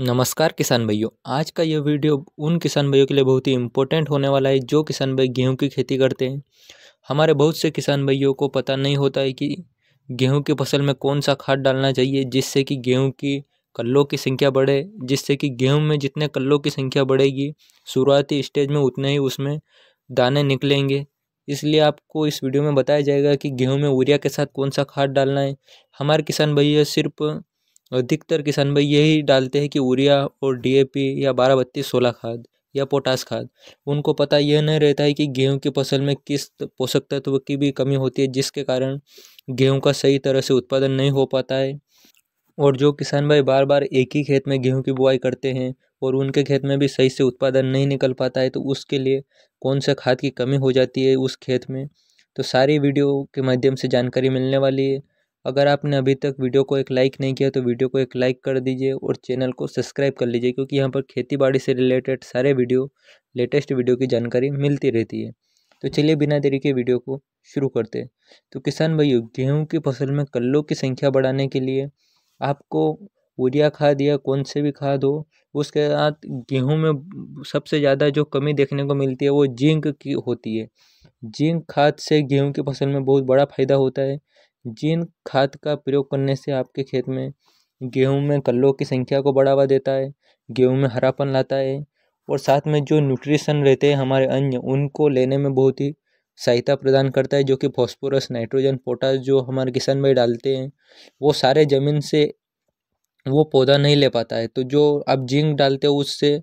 नमस्कार किसान भाइयों आज का यह वीडियो उन किसान भाइयों के लिए बहुत ही इम्पोर्टेंट होने वाला है जो किसान भाई गेहूं की खेती करते हैं हमारे बहुत से किसान भाइयों को पता नहीं होता है कि गेहूं की फसल में कौन सा खाद डालना चाहिए जिससे कि गेहूं की कल्लों की संख्या बढ़े जिससे कि गेहूँ में जितने कल्लों की संख्या बढ़ेगी शुरुआती स्टेज में उतने ही उसमें दाने निकलेंगे इसलिए आपको इस वीडियो में बताया जाएगा कि गेहूँ में यूरिया के साथ कौन सा खाद डालना है हमारे किसान भैया सिर्फ अधिकतर किसान भाई यही डालते हैं कि यूरिया और डीएपी या बारह बत्तीस सोलह खाद या पोटास खाद उनको पता यह नहीं रहता है कि गेहूं की फसल में किस पोषक तत्व की भी कमी होती है जिसके कारण गेहूं का सही तरह से उत्पादन नहीं हो पाता है और जो किसान भाई बार बार एक ही खेत में गेहूं की बुआई करते हैं और उनके खेत में भी सही से उत्पादन नहीं निकल पाता है तो उसके लिए कौन सा खाद की कमी हो जाती है उस खेत में तो सारी वीडियो के माध्यम से जानकारी मिलने वाली है अगर आपने अभी तक वीडियो को एक लाइक नहीं किया तो वीडियो को एक लाइक कर दीजिए और चैनल को सब्सक्राइब कर लीजिए क्योंकि यहाँ पर खेती बाड़ी से रिलेटेड सारे वीडियो लेटेस्ट वीडियो की जानकारी मिलती रहती है तो चलिए बिना देरी के वीडियो को शुरू करते हैं तो किसान भाइयों गेहूँ की फसल में कल्लों की संख्या बढ़ाने के लिए आपको यूरिया खाद या कौन से भी खाद हो उसके साथ गेहूँ में सबसे ज़्यादा जो कमी देखने को मिलती है वो जिंक की होती है जिंक खाद से गेहूँ की फसल में बहुत बड़ा फ़ायदा होता है जिन खाद का प्रयोग करने से आपके खेत में गेहूँ में कल्लों की संख्या को बढ़ावा देता है गेहूँ में हरापन लाता है और साथ में जो न्यूट्रिशन रहते हैं हमारे अन्य उनको लेने में बहुत ही सहायता प्रदान करता है जो कि फॉस्फोरस नाइट्रोजन पोटास जो हमारे किसान भाई डालते हैं वो सारे ज़मीन से वो पौधा नहीं ले पाता है तो जो आप जिंक डालते हो उससे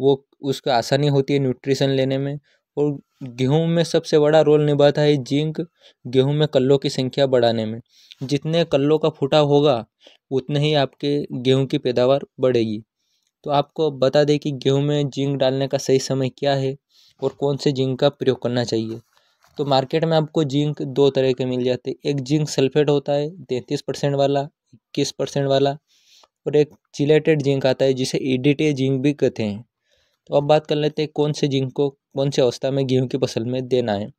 वो उसका आसानी होती है न्यूट्रिशन लेने में और गेहूँ में सबसे बड़ा रोल निभाता है जिंक गेहूँ में कल्लों की संख्या बढ़ाने में जितने कल्लों का फुटा होगा उतने ही आपके गेहूँ की पैदावार बढ़ेगी तो आपको बता दें कि गेहूँ में जिंक डालने का सही समय क्या है और कौन से जिंक का प्रयोग करना चाहिए तो मार्केट में आपको जिंक दो तरह के मिल जाते हैं एक जिंक सल्फेट होता है तैंतीस परसेंट वाला इक्कीस परसेंट वाला और एक चिलेटेड जिंक आता है जिसे ईडीटे जिंक भी कहते हैं तो अब बात कर लेते हैं कौन से जिंक को कौन से अवस्था में गेहूँ की फसल में देना है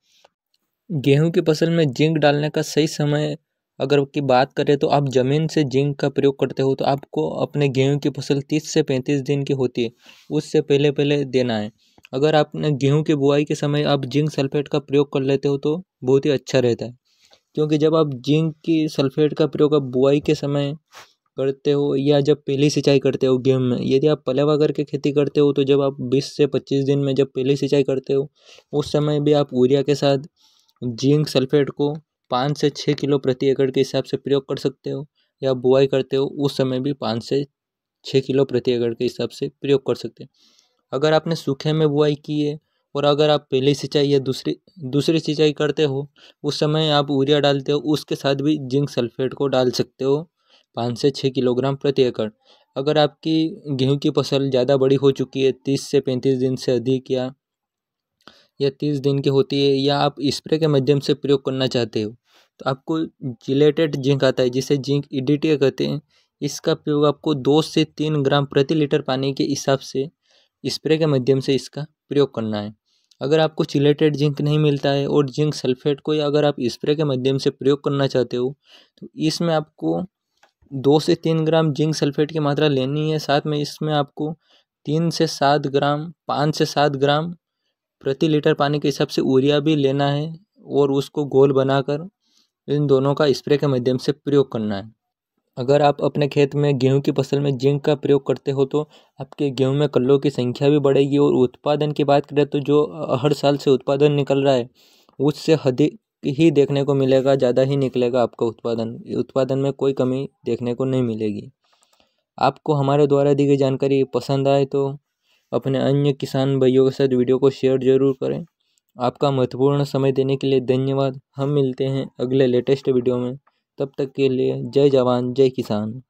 गेहूँ की फसल में जिंक डालने का सही समय अगर की बात करें तो आप ज़मीन से जिंक का प्रयोग करते हो तो आपको अपने गेहूं की फसल तीस से पैंतीस दिन की होती है उससे पहले पहले देना है अगर आपने गेहूं की बुआई के समय आप जिंक सल्फेट का प्रयोग कर लेते हो तो बहुत ही अच्छा रहता है क्योंकि जब आप जिंक की सल्फेट का प्रयोग आप बुआई के समय करते हो या जब पहली सिंचाई करते हो गेहूँ में यदि आप पलेवा करके खेती करते हो तो जब आप बीस से पच्चीस दिन में जब पहली सिंचाई करते हो उस समय भी आप यूरिया के साथ जिंक सल्फेट को पाँच से छः किलो प्रति एकड़ के हिसाब से प्रयोग कर सकते हो या बुआई करते हो उस समय भी पाँच से छः किलो प्रति एकड़ के हिसाब से प्रयोग कर सकते हैं अगर आपने सूखे में बुआई की है और अगर आप पहली सिंचाई या दूसरी दूसरी सिंचाई करते हो उस समय आप यूरिया डालते हो उसके साथ भी जिंक सल्फेट को डाल सकते हो पाँच से छः किलोग्राम प्रति एकड़ अगर आपकी गेहूं की फसल ज़्यादा बड़ी हो चुकी है तीस से पैंतीस दिन से अधिक या या तीस दिन की होती है या आप स्प्रे के माध्यम से प्रयोग करना चाहते हो तो आपको जिलेटेड जिंक आता है जिसे जिंक ईडीटी e कहते हैं इसका प्रयोग आपको दो से तीन ग्राम प्रति लीटर पानी के हिसाब से स्प्रे के माध्यम से इसका प्रयोग करना है अगर आपको चिलेटेड जिंक नहीं मिलता है और जिंक सल्फेट को या अगर आप स्प्रे के माध्यम से प्रयोग करना चाहते हो तो इसमें आपको दो से तीन ग्राम जिंक सल्फेट की मात्रा लेनी है साथ में इसमें आपको तीन से सात ग्राम पाँच से सात ग्राम प्रति लीटर पानी के हिसाब से यूरिया भी लेना है और उसको गोल बनाकर इन दोनों का स्प्रे के माध्यम से प्रयोग करना है अगर आप अपने खेत में गेहूं की फसल में जिंक का प्रयोग करते हो तो आपके गेहूं में कल्लों की संख्या भी बढ़ेगी और उत्पादन की बात करें तो जो हर साल से उत्पादन निकल रहा है उससे अधिक ही देखने को मिलेगा ज़्यादा ही निकलेगा आपका उत्पादन उत्पादन में कोई कमी देखने को नहीं मिलेगी आपको हमारे द्वारा दी गई जानकारी पसंद आए तो अपने अन्य किसान भाइयों के साथ वीडियो को शेयर जरूर करें आपका महत्वपूर्ण समय देने के लिए धन्यवाद हम मिलते हैं अगले लेटेस्ट वीडियो में तब तक के लिए जय जवान जय किसान